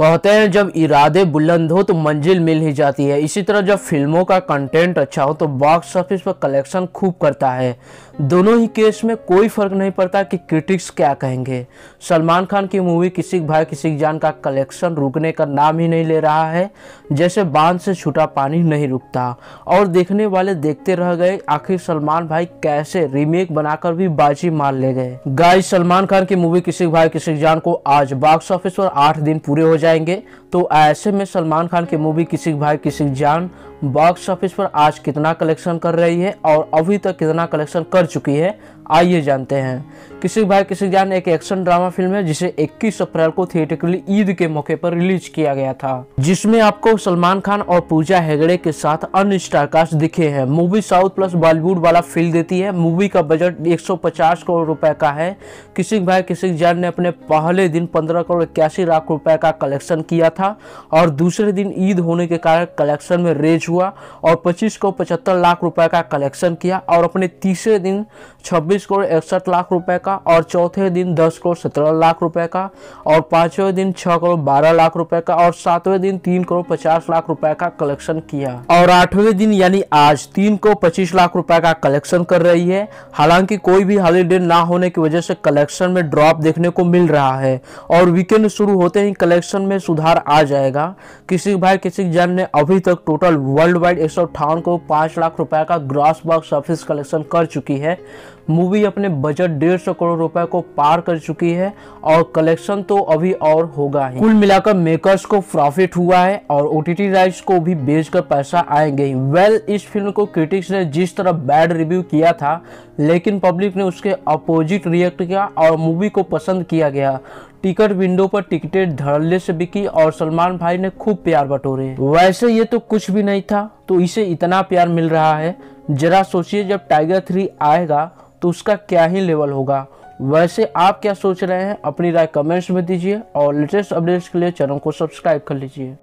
कहते हैं जब इरादे बुलंद हो तो मंजिल मिल ही जाती है इसी तरह जब फिल्मों का कंटेंट अच्छा हो तो बॉक्स ऑफिस पर कलेक्शन खूब करता है दोनों ही केस में कोई फर्क नहीं पड़ता कि क्रिटिक्स क्या कहेंगे सलमान खान की मूवी किसी भाई किसी जान का कलेक्शन रुकने का नाम ही नहीं ले रहा है जैसे बांध से छूटा पानी नहीं रुकता और देखने वाले देखते रह गए आखिर सलमान भाई कैसे रीमेक बनाकर भी बाजी मार ले गए गाय सलमान खान की मूवी किसी भाई किसी जान को आज बॉक्स ऑफिस पर आठ दिन पूरे हो जाए जाएंगे तो ऐसे में सलमान खान की मूवी किसी भाई किसी जान बॉक्स ऑफिस पर आज कितना कलेक्शन कर रही है और अभी तक कितना कलेक्शन कर चुकी है आइए जानते हैं किसी भाई किसी जान एक एक्शन ड्रामा फिल्म है जिसे 21 अप्रैल को थिएटिकली ईद के मौके पर रिलीज किया गया था जिसमें आपको सलमान खान और पूजा हेगड़े के साथ अन्य स्टारकास्ट दिखे हैं मूवी साउथ प्लस बॉलीवुड वाला फील देती है मूवी का बजट 150 करोड़ रुपए का है किसी भाई किसी जान ने अपने पहले दिन पंद्रह करोड़ इक्यासी लाख रुपए का कलेक्शन किया था और दूसरे दिन ईद होने के कारण कलेक्शन में रेज हुआ और 25 को 75 लाख रुपए का कलेक्शन किया और अपने तीसरे दिन 26 करोड़ इकसठ लाख रुपए का और चौथे दिन 10 करोड़ 17 लाख रुपए का और पाँचवें दिन 6 करोड़ 12 लाख रुपए का और सातवें दिन 3 करोड़ 50 लाख रुपए का कलेक्शन किया और आठवें दिन यानी आज तीन करोड़ पच्चीस लाख रुपए का कलेक्शन कर रही है हालांकि कोई भी हॉलीडे ना होने की वजह से कलेक्शन में ड्रॉप देखने को मिल रहा है और वीकेंड शुरू होते ही कलेक्शन में सुधार आ जाएगा किसी भाई किसी जान ने अभी तक टोटल वर्ल्ड वाइड एक को पाँच लाख रुपए का ग्रॉस बॉक्स ऑफिस कलेक्शन कर चुकी है मूवी अपने बजट डेढ़ सौ करोड़ रुपए को पार कर चुकी है और कलेक्शन तो अभी और होगा ही कुल मिलाकर मेकर्स को प्रॉफिट हुआ है और ओ राइट्स को भी बेचकर पैसा आएंगे ही वेल इस फिल्म को क्रिटिक्स ने जिस तरह बैड रिव्यू किया था लेकिन पब्लिक ने उसके अपोजिट रिएक्ट किया और मूवी को पसंद किया गया टिकट विंडो पर टिकटें धड़ल्ले से बिकी और सलमान भाई ने खूब प्यार बटोरे वैसे ये तो कुछ भी नहीं था तो इसे इतना प्यार मिल रहा है जरा सोचिए जब टाइगर थ्री आएगा तो उसका क्या ही लेवल होगा वैसे आप क्या सोच रहे हैं अपनी राय कमेंट्स में दीजिए और लेटेस्ट अपडेट्स के लिए चैनल को सब्सक्राइब कर लीजिए